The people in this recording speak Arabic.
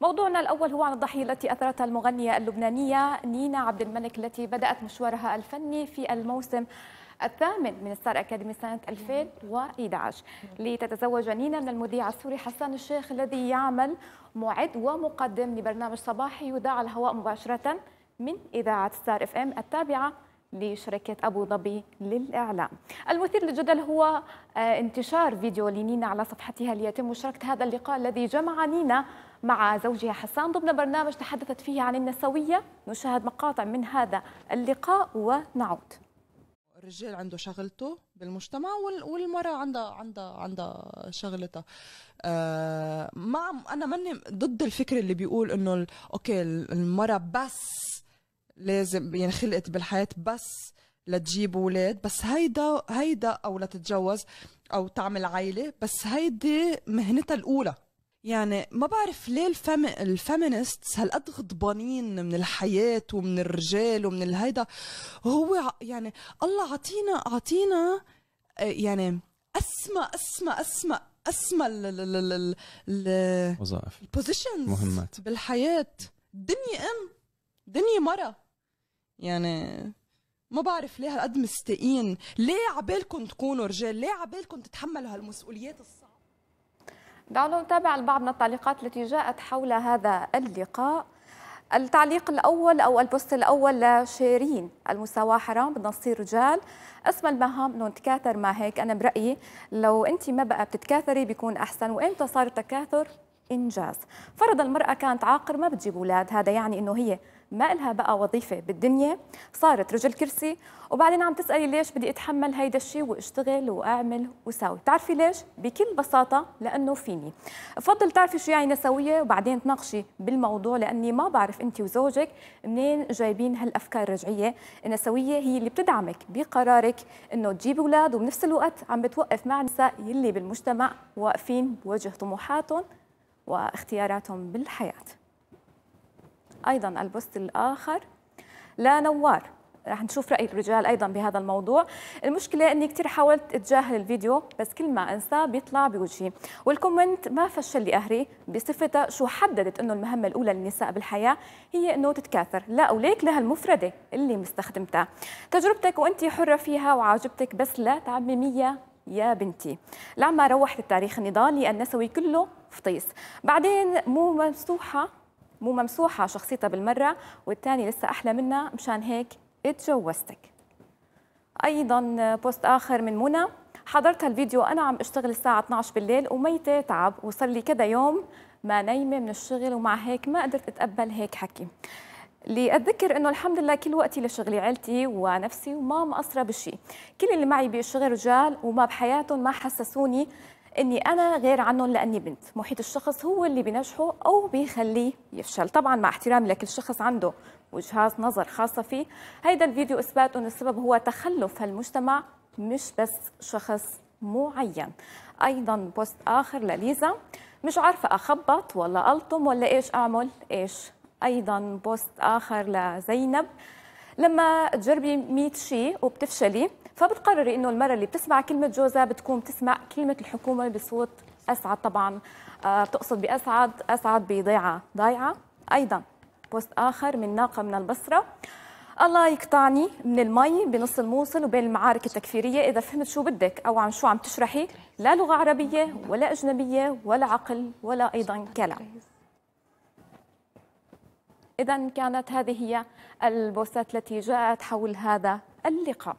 موضوعنا الأول هو عن الضحية التي أثرتها المغنية اللبنانية نينا عبد الملك التي بدأت مشوارها الفني في الموسم الثامن من ستار أكاديمي سنة 2011 لتتزوج نينا من المذيع السوري حسان الشيخ الذي يعمل معد ومقدم لبرنامج صباحي يذاع على الهواء مباشرة من إذاعة ستار اف ام التابعة لشركة أبو ظبي للإعلام المثير للجدل هو آه، انتشار فيديو لنينا على صفحتها ليتم مشاركة هذا اللقاء الذي جمع نينا مع زوجها حسان ضمن برنامج تحدثت فيه عن النسوية نشاهد مقاطع من هذا اللقاء ونعود الرجال عنده شغلته بالمجتمع والمراه عندها عندها عندها شغلتها آه ما انا ماني ضد الفكر اللي بيقول انه اوكي المراه بس لازم يعني خلقت بالحياه بس لتجيب اولاد بس هيدا هيدا او لتتجوز او تعمل عائله بس هيدي مهنتها الاولى يعني ما بعرف ليه الفم... الفيمينست هالقد غضبانين من الحياة ومن الرجال ومن الهيدا هو يعني الله عطينا عطينا آه، يعني اسمى اسمى اسمى اسمى الوظائف البوزيشنز مهمات بالحياة دنيا ام دنيا مرة يعني ما بعرف ليه هالقد مستقين ليه عبالكم تكونوا رجال ليه عبالكم تتحملوا هالمسؤوليات الصعبة دعونا نتابع البعض من التعليقات التي جاءت حول هذا اللقاء التعليق الأول أو البوست الأول لشيرين المساواة حرام بدنا نصير رجال اسم المهام انه نتكاثر مع هيك أنا برأيي لو أنت ما بقى بتتكاثري بيكون أحسن وإمتى صار التكاثر إنجاز فرض المرأة كانت عاقر ما بتجيب أولاد هذا يعني أنه هي ما إلها بقى وظيفة بالدنيا صارت رجل كرسي وبعدين عم تسألي ليش بدي أتحمل هيدا الشيء وأشتغل وأعمل وساوي بتعرفي ليش؟ بكل بساطة لأنه فيني بفضل تعرفي شو يعني نسوية وبعدين تناقشي بالموضوع لأني ما بعرف أنت وزوجك منين جايبين هالأفكار الرجعية النسوية هي اللي بتدعمك بقرارك أنه تجيبي أولاد وبنفس الوقت عم بتوقف مع النساء يلي بالمجتمع واقفين بوجه طموحاتهم واختياراتهم بالحياه أيضا البوست الآخر لنوار رح نشوف رأي الرجال أيضا بهذا الموضوع المشكلة أني كثير حاولت أتجاهل الفيديو بس كل ما أنساه بيطلع بوجهي والكومنت ما فشل لي أهري بصفتها شو حددت أنه المهمة الأولى للنساء بالحياة هي أنه تتكاثر لا وليك لها المفردة اللي مستخدمتها تجربتك وأنت حرة فيها وعاجبتك بس لا تعممية يا بنتي لما روحت التاريخ النضالي النسوي كله فطيس بعدين مو ممسوحة مو ممسوحه شخصيتها بالمره والثاني لسه احلى منها مشان هيك اتجوزتك ايضا بوست اخر من منى حضرت هالفيديو انا عم اشتغل الساعه 12 بالليل وميته تعب وصار لي كذا يوم ما نايمه من الشغل ومع هيك ما قدرت اتقبل هيك حكي لأتذكر انه الحمد لله كل وقتي لشغلي عيلتي ونفسي وما مقصره بشيء كل اللي معي بالشغل رجال وما بحياتهم ما حسسوني اني انا غير عنهم لاني بنت محيط الشخص هو اللي بينجحه او بيخليه يفشل طبعا مع احترامي لكل شخص عنده وجهات نظر خاصه فيه هيدا الفيديو اثبات انه السبب هو تخلف هالمجتمع مش بس شخص معين ايضا بوست اخر لليزا مش عارفه اخبط ولا الطم ولا ايش اعمل ايش ايضا بوست اخر لزينب لما تجربي 100 شيء وبتفشلي فبتقرري انه المره اللي بتسمع كلمه جوزها بتكون بتسمع كلمه الحكومه بصوت اسعد طبعا بتقصد آه، باسعد اسعد بضيعه ضيعه ايضا بوست اخر من ناقه من البصره الله يقطعني من المي بنص الموصل وبين المعارك التكفيريه اذا فهمت شو بدك او عن شو عم تشرحي لا لغه عربيه ولا اجنبيه ولا عقل ولا ايضا كلام اذا كانت هذه هي البوستات التي جاءت حول هذا اللقاء